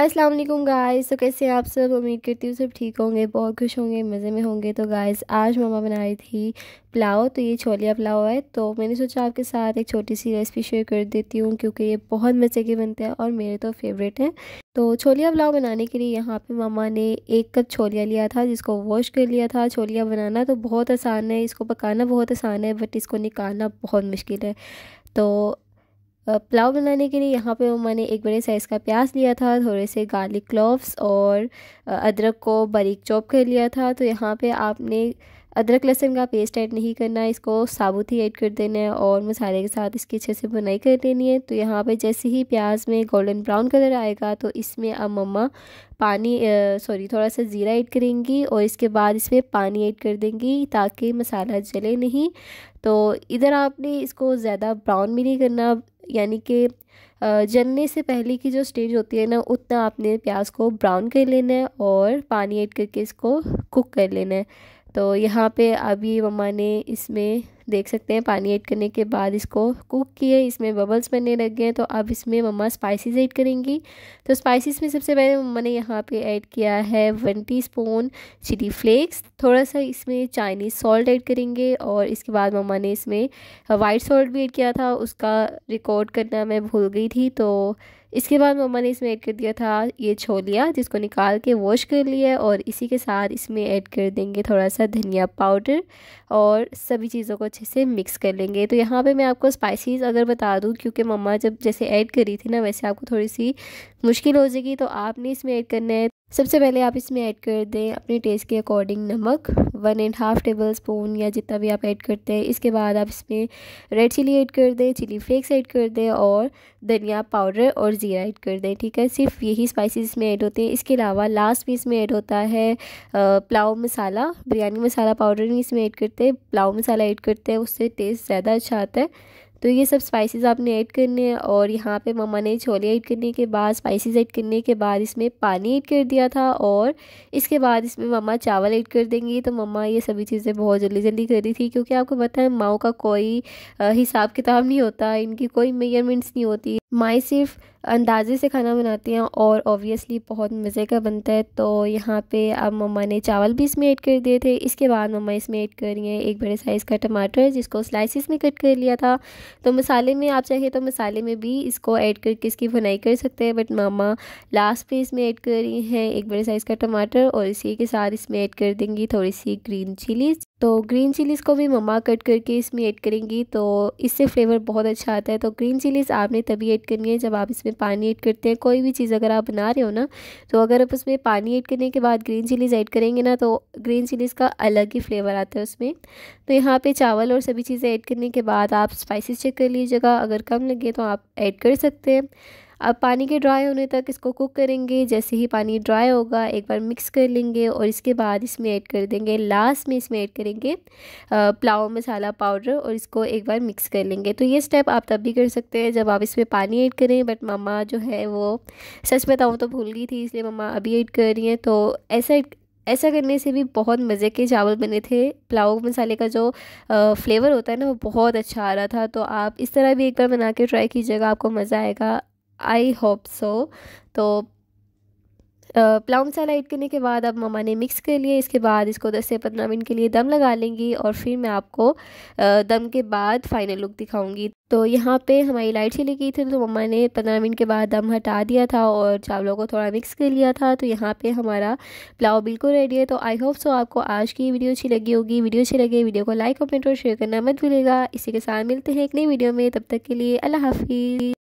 अस्सलाम वालेकुम गाइस तो कैसे हैं आप सब उम्मीद करती हूँ सब ठीक होंगे बहुत खुश होंगे मज़े में होंगे तो गाइस आज मामा बना रही थी पुलाव तो ये छोलिया पुलाव है तो मैंने सोचा आपके साथ एक छोटी सी रेसिपी शेयर कर देती हूँ क्योंकि ये बहुत मज़े के बनते हैं और मेरे तो फेवरेट हैं तो छोलिया पुलाव बनाने के लिए यहाँ पे मामा ने एक कप छोलिया लिया था जिसको वॉश कर लिया था छोलिया बनाना तो बहुत आसान है इसको पकाना बहुत आसान है बट इसको निकालना बहुत मुश्किल है तो पुलाव बनाने के लिए यहाँ पे मैंने एक बड़े साइज़ का प्याज लिया था थोड़े से गार्लिक क्लोव्स और अदरक को बारीक चॉप कर लिया था तो यहाँ पे आपने अदरक लहसुन का पेस्ट ऐड नहीं करना है इसको साबुत ही ऐड कर देना है और मसाले के साथ इसकी अच्छे से बुनाई कर देनी है तो यहाँ पे जैसे ही प्याज में गोल्डन ब्राउन कलर आएगा तो इसमें अब मम्मा पानी सॉरी थोड़ा सा ज़ीरा ऐड करेंगी और इसके बाद इसमें पानी ऐड कर देंगी ताकि मसाला जले नहीं तो इधर आपने इसको ज़्यादा ब्राउन भी नहीं करना यानी कि जलने से पहले की जो स्टेज होती है ना उतना आपने प्याज को ब्राउन कर लेना है और पानी ऐड करके इसको कुक कर लेना है तो यहाँ पे अभी मम्मा ने इसमें देख सकते हैं पानी ऐड करने के बाद इसको कुक किए इसमें बबल्स बनने लग गए तो अब इसमें मम्मा स्पाइसेस ऐड करेंगी तो स्पाइसेस में सबसे पहले मम्मा ने यहाँ पे ऐड किया है वन टीस्पून चिली फ्लेक्स थोड़ा सा इसमें चाइनीज़ सॉल्ट ऐड करेंगे और इसके बाद मम्मा ने इसमें वाइट सॉल्ट भी ऐड किया था उसका रिकॉर्ड करना मैं भूल गई थी तो इसके बाद मम्मा ने इसमें ऐड कर दिया था ये छोलिया जिसको निकाल के वॉश कर लिया और इसी के साथ इसमें ऐड कर देंगे थोड़ा सा धनिया पाउडर और सभी चीज़ों को अच्छे से मिक्स कर लेंगे तो यहाँ पे मैं आपको स्पाइसीज़ अगर बता दूँ क्योंकि मम्मा जब जैसे ऐड करी थी ना वैसे आपको थोड़ी सी मुश्किल हो जाएगी तो आपने इसमें ऐड करना है सबसे पहले आप इसमें ऐड कर दें अपने टेस्ट के अकॉर्डिंग नमक one and half tablespoon या जितना भी आप ऐड करते हैं इसके बाद आप इसमें रेड चिली ऐड कर दें चिली फ्लेक्स ऐड कर दें और धनिया पाउडर और ज़ीरा ऐड कर दें ठीक है सिर्फ यही स्पाइसेस इसमें ऐड होते हैं इसके अलावा लास्ट में इसमें ऐड होता है पुलाव मसाला बिरयानी मसाला पाउडर भी इसमें ऐड करते हैं पुलाव मसाला ऐड करते हैं उससे टेस्ट ज़्यादा अच्छा आता है तो ये सब स्पाइसेस आपने ऐड करने हैं और यहाँ पे मम्मा ने छोले ऐड करने के बाद स्पाइसेस ऐड करने के बाद इसमें पानी ऐड कर दिया था और इसके बाद इसमें मम्मा चावल ऐड कर देंगी तो मम्मा ये सभी चीज़ें बहुत जल्दी जल्दी कर रही थी क्योंकि आपको पता है माओ का कोई हिसाब किताब नहीं होता इनकी कोई मेजरमेंट्स नहीं होती माई सिर्फ अंदाज़े से खाना बनाती हैं और ऑब्वियसली बहुत मज़े का बनता है तो यहाँ पे अब मम्मा ने चावल भी इसमें ऐड कर दिए थे इसके बाद मम्मा इसमें ऐड कर रही हैं एक बड़े साइज़ का टमाटर जिसको स्लाइसिस में कट कर लिया था तो मसाले में आप चाहिए तो मसाले में भी इसको ऐड करके इसकी भुनाई कर सकते हैं बट मामा लास्ट पे इसमें ऐड कर रही हैं एक बड़े साइज़ का टमाटर और इसी के साथ इसमें ऐड कर देंगी थोड़ी सी ग्रीन चिलीज़ तो ग्रीन चिलीज़ को भी मम्मा कट करके इसमें ऐड करेंगी तो इससे फ्लेवर बहुत अच्छा आता है तो ग्रीन चिलीज़ आपने तभी ऐड करनी है जब आप इसमें पानी ऐड करते हैं कोई भी चीज़ अगर आप बना रहे हो ना तो अगर आप उसमें पानी ऐड करने के बाद ग्रीन चिलीज़ ऐड करेंगे ना तो ग्रीन चिलीज़ का अलग ही फ्लेवर आता है उसमें तो यहाँ पर चावल और सभी चीज़ें ऐड करने के बाद आप स्पाइसिस चेक कर लीजिएगा अगर कम लगे तो आप ऐड कर सकते हैं अब पानी के ड्राई होने तक इसको कुक करेंगे जैसे ही पानी ड्राई होगा एक बार मिक्स कर लेंगे और इसके बाद इसमें ऐड कर देंगे लास्ट में इसमें ऐड करेंगे पुलाव मसाला पाउडर और इसको एक बार मिक्स कर लेंगे तो ये स्टेप आप तब भी कर सकते हैं जब आप इसमें पानी ऐड करें बट मम्मा जो है वो सच बताऊँ तो भूल गई थी इसलिए मम्मा अभी ऐड कर रही हैं तो ऐसा ऐसा करने से भी बहुत मज़े के चावल बने थे पुलाव मसाले का जो फ्लेवर होता है ना वो बहुत अच्छा आ रहा था तो आप इस तरह भी एक बार बना के ट्राई कीजिएगा आपको मज़ा आएगा आई होप सो तो प्लाउन मसाला ऐड करने के बाद अब ममा ने मिक्स कर लिया इसके बाद इसको 10 से 15 मिनट के लिए दम लगा लेंगी और फिर मैं आपको दम के बाद फाइनल लुक दिखाऊंगी तो यहाँ पे हमारी लाइट चली गई थी तो मम्मा ने 15 मिनट के बाद दम हटा दिया था और चावलों को थोड़ा मिक्स कर लिया था तो यहाँ पे हमारा प्लाव बिल्कुल रेडी है तो आई होप सो आपको आज की वीडियो अच्छी लगी होगी वीडियो अच्छी लगे वीडियो को लाइक कमेंट और शेयर करना मत भूलेगा इसी के साथ मिलते हैं एक नई वीडियो में तब तक के लिए अल्लाह हाफिज़